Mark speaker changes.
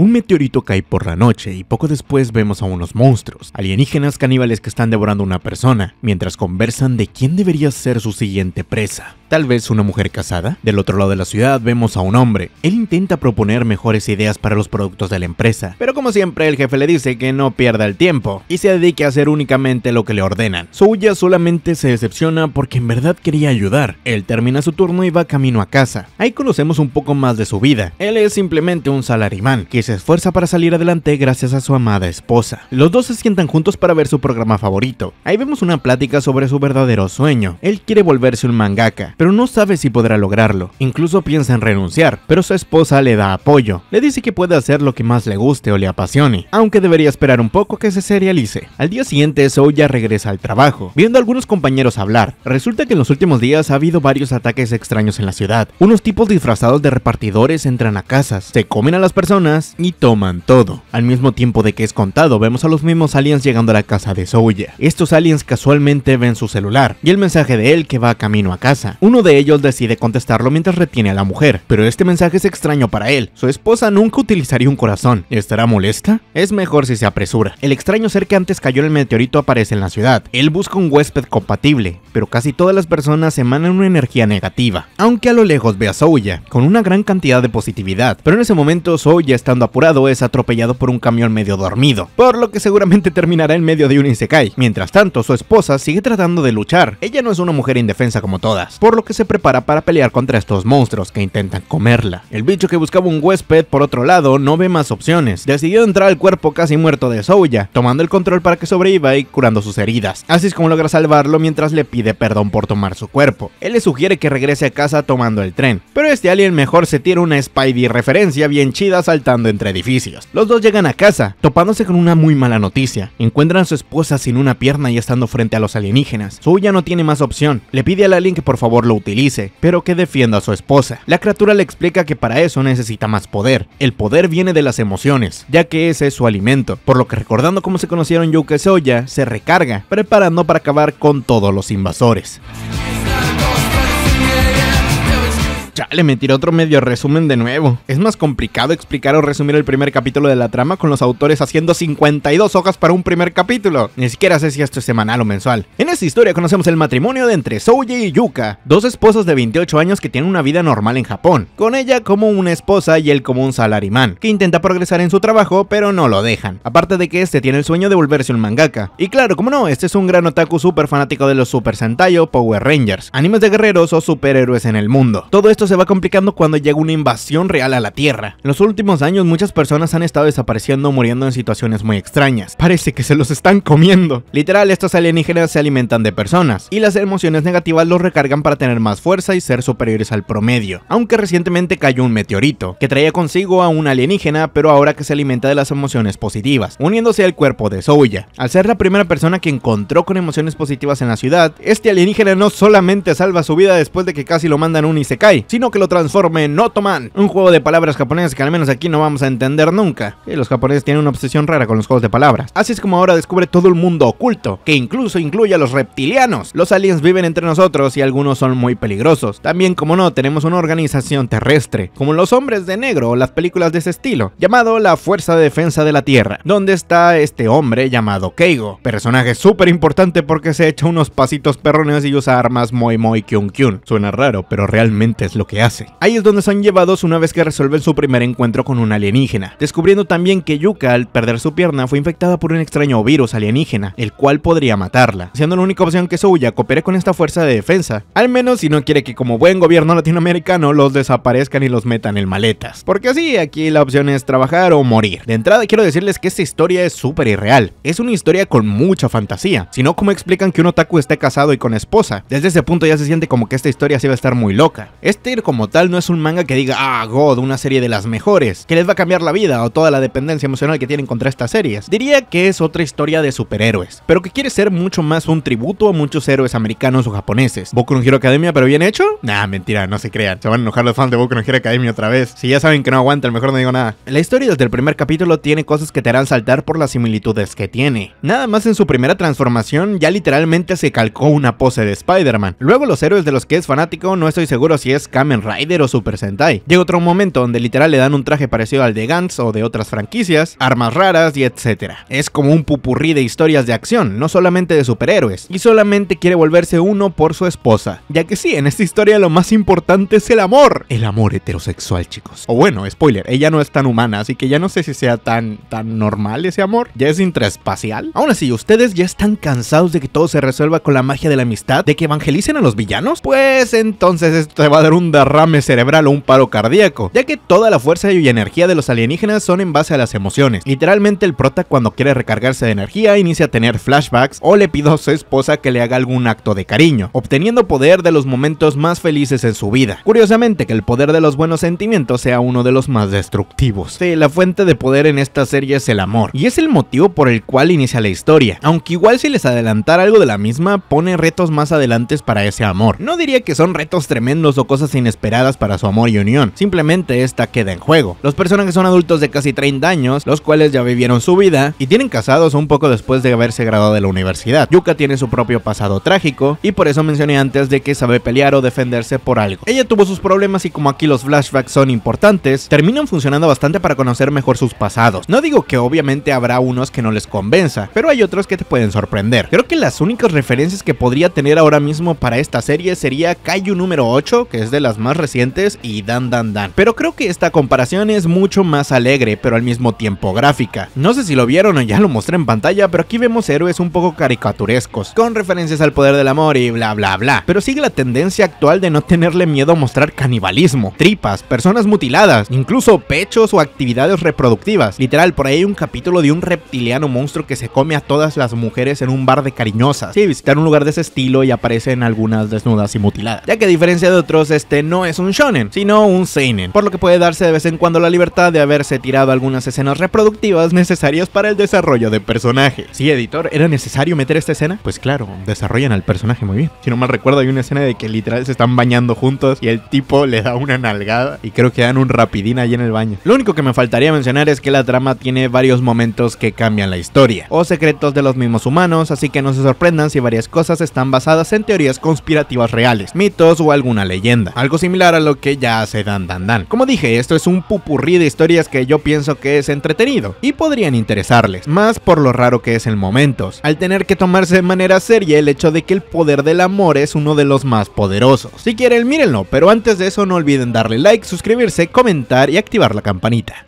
Speaker 1: Un meteorito cae por la noche y poco después vemos a unos monstruos, alienígenas caníbales que están devorando a una persona, mientras conversan de quién debería ser su siguiente presa. Tal vez una mujer casada. Del otro lado de la ciudad vemos a un hombre. Él intenta proponer mejores ideas para los productos de la empresa, pero como siempre el jefe le dice que no pierda el tiempo y se dedique a hacer únicamente lo que le ordenan. Suya solamente se decepciona porque en verdad quería ayudar. Él termina su turno y va camino a casa. Ahí conocemos un poco más de su vida. Él es simplemente un salarimán que se esfuerza para salir adelante gracias a su amada esposa. Los dos se sientan juntos para ver su programa favorito. Ahí vemos una plática sobre su verdadero sueño. Él quiere volverse un mangaka, pero no sabe si podrá lograrlo. Incluso piensa en renunciar, pero su esposa le da apoyo. Le dice que puede hacer lo que más le guste o le apasione, aunque debería esperar un poco que se serialice. Al día siguiente, Soya regresa al trabajo, viendo a algunos compañeros hablar. Resulta que en los últimos días ha habido varios ataques extraños en la ciudad. Unos tipos disfrazados de repartidores entran a casas, se comen a las personas y toman todo. Al mismo tiempo de que es contado, vemos a los mismos aliens llegando a la casa de Soya. Estos aliens casualmente ven su celular y el mensaje de él que va camino a casa. Uno de ellos decide contestarlo mientras retiene a la mujer, pero este mensaje es extraño para él. Su esposa nunca utilizaría un corazón. ¿Estará molesta? Es mejor si se apresura. El extraño ser que antes cayó el meteorito aparece en la ciudad. Él busca un huésped compatible, pero casi todas las personas emanan una energía negativa. Aunque a lo lejos ve a Soya, con una gran cantidad de positividad. Pero en ese momento Soya está apurado es atropellado por un camión medio dormido, por lo que seguramente terminará en medio de un insekai. Mientras tanto, su esposa sigue tratando de luchar. Ella no es una mujer indefensa como todas, por lo que se prepara para pelear contra estos monstruos que intentan comerla. El bicho que buscaba un huésped, por otro lado, no ve más opciones. Decidió entrar al cuerpo casi muerto de Souya, tomando el control para que sobreviva y curando sus heridas. Así es como logra salvarlo mientras le pide perdón por tomar su cuerpo. Él le sugiere que regrese a casa tomando el tren, pero este alien mejor se tiene una Spidey referencia bien chida saltando entre edificios. Los dos llegan a casa, topándose con una muy mala noticia. Encuentran a su esposa sin una pierna y estando frente a los alienígenas. Suya no tiene más opción, le pide al alien que por favor lo utilice, pero que defienda a su esposa. La criatura le explica que para eso necesita más poder. El poder viene de las emociones, ya que ese es su alimento, por lo que recordando cómo se conocieron Yuke Soya, se recarga, preparando para acabar con todos los invasores le me otro medio resumen de nuevo. Es más complicado explicar o resumir el primer capítulo de la trama con los autores haciendo 52 hojas para un primer capítulo. Ni siquiera sé si esto es semanal o mensual. En esta historia conocemos el matrimonio de entre Souji y Yuka, dos esposos de 28 años que tienen una vida normal en Japón, con ella como una esposa y él como un salarimán, que intenta progresar en su trabajo pero no lo dejan. Aparte de que este tiene el sueño de volverse un mangaka. Y claro, como no, este es un gran otaku super fanático de los Super Sentai o Power Rangers, animes de guerreros o superhéroes en el mundo. Todo esto se va complicando cuando llega una invasión real a la Tierra. En los últimos años muchas personas han estado desapareciendo o muriendo en situaciones muy extrañas. Parece que se los están comiendo. Literal, estos alienígenas se alimentan de personas y las emociones negativas los recargan para tener más fuerza y ser superiores al promedio. Aunque recientemente cayó un meteorito que traía consigo a un alienígena, pero ahora que se alimenta de las emociones positivas, uniéndose al cuerpo de Soya. Al ser la primera persona que encontró con emociones positivas en la ciudad, este alienígena no solamente salva su vida después de que casi lo mandan un y se cae, sino que lo transforme en Otoman, un juego de palabras japonés que al menos aquí no vamos a entender nunca. Y los japoneses tienen una obsesión rara con los juegos de palabras. Así es como ahora descubre todo el mundo oculto, que incluso incluye a los reptilianos. Los aliens viven entre nosotros y algunos son muy peligrosos. También, como no, tenemos una organización terrestre, como los hombres de negro o las películas de ese estilo, llamado la Fuerza de Defensa de la Tierra, donde está este hombre llamado Keigo, personaje súper importante porque se echa unos pasitos perrones y usa armas muy muy kyun kyun. Suena raro, pero realmente es lo que hace. Ahí es donde son llevados una vez que resuelven su primer encuentro con un alienígena, descubriendo también que Yuka al perder su pierna fue infectada por un extraño virus alienígena, el cual podría matarla, siendo la única opción que suya, coopere con esta fuerza de defensa, al menos si no quiere que como buen gobierno latinoamericano los desaparezcan y los metan en maletas. Porque así aquí la opción es trabajar o morir. De entrada quiero decirles que esta historia es súper irreal, es una historia con mucha fantasía, sino como explican que un otaku esté casado y con esposa, desde ese punto ya se siente como que esta historia sí va a estar muy loca. Este como tal no es un manga que diga, ah, God, una serie de las mejores, que les va a cambiar la vida o toda la dependencia emocional que tienen contra estas series. Diría que es otra historia de superhéroes, pero que quiere ser mucho más un tributo a muchos héroes americanos o japoneses. ¿Boku no Hero Academia, pero bien hecho? Nah, mentira, no se crean. Se van a enojar los fans de Boku no Hero Academia otra vez. Si ya saben que no aguanta, mejor no digo nada. La historia desde el primer capítulo tiene cosas que te harán saltar por las similitudes que tiene. Nada más en su primera transformación ya literalmente se calcó una pose de Spider-Man. Luego los héroes de los que es fanático, no estoy seguro si es Kamen Rider o Super Sentai. Llega otro momento donde literal le dan un traje parecido al de Gantz o de otras franquicias, armas raras y etc. Es como un pupurrí de historias de acción, no solamente de superhéroes, y solamente quiere volverse uno por su esposa. Ya que sí, en esta historia lo más importante es el amor. El amor heterosexual, chicos. O bueno, spoiler, ella no es tan humana, así que ya no sé si sea tan, tan normal ese amor. Ya es intraespacial. Aún así, ¿ustedes ya están cansados de que todo se resuelva con la magia de la amistad? ¿De que evangelicen a los villanos? Pues entonces esto te va a dar un derrame cerebral o un paro cardíaco, ya que toda la fuerza y energía de los alienígenas son en base a las emociones. Literalmente el prota cuando quiere recargarse de energía inicia a tener flashbacks o le pide a su esposa que le haga algún acto de cariño, obteniendo poder de los momentos más felices en su vida. Curiosamente que el poder de los buenos sentimientos sea uno de los más destructivos. Sí, la fuente de poder en esta serie es el amor, y es el motivo por el cual inicia la historia, aunque igual si les adelantara algo de la misma, pone retos más adelante para ese amor. No diría que son retos tremendos o cosas inesperadas para su amor y unión, simplemente esta queda en juego. Los personajes son adultos de casi 30 años, los cuales ya vivieron su vida y tienen casados un poco después de haberse graduado de la universidad. Yuka tiene su propio pasado trágico y por eso mencioné antes de que sabe pelear o defenderse por algo. Ella tuvo sus problemas y como aquí los flashbacks son importantes, terminan funcionando bastante para conocer mejor sus pasados. No digo que obviamente habrá unos que no les convenza, pero hay otros que te pueden sorprender. Creo que las únicas referencias que podría tener ahora mismo para esta serie sería Kaiju número 8, que es de la más recientes y Dan Dan Dan. Pero creo que esta comparación es mucho más alegre, pero al mismo tiempo gráfica. No sé si lo vieron o ya lo mostré en pantalla, pero aquí vemos héroes un poco caricaturescos, con referencias al poder del amor y bla bla bla. Pero sigue la tendencia actual de no tenerle miedo a mostrar canibalismo, tripas, personas mutiladas, incluso pechos o actividades reproductivas. Literal, por ahí hay un capítulo de un reptiliano monstruo que se come a todas las mujeres en un bar de cariñosas. si visitar un lugar de ese estilo y aparecen algunas desnudas y mutiladas. Ya que a diferencia de otros, este no es un shonen, sino un seinen, por lo que puede darse de vez en cuando la libertad de haberse tirado algunas escenas reproductivas necesarias para el desarrollo de personaje. Sí, editor, ¿era necesario meter esta escena? Pues claro, desarrollan al personaje muy bien. Si no mal recuerdo, hay una escena de que literal se están bañando juntos y el tipo le da una nalgada y creo que dan un rapidín allí en el baño. Lo único que me faltaría mencionar es que la trama tiene varios momentos que cambian la historia, o secretos de los mismos humanos, así que no se sorprendan si varias cosas están basadas en teorías conspirativas reales, mitos o alguna leyenda algo similar a lo que ya hace Dan Dan Dan. Como dije, esto es un pupurrí de historias que yo pienso que es entretenido y podrían interesarles, más por lo raro que es el momentos, al tener que tomarse de manera seria el hecho de que el poder del amor es uno de los más poderosos. Si quieren, mírenlo, pero antes de eso no olviden darle like, suscribirse, comentar y activar la campanita.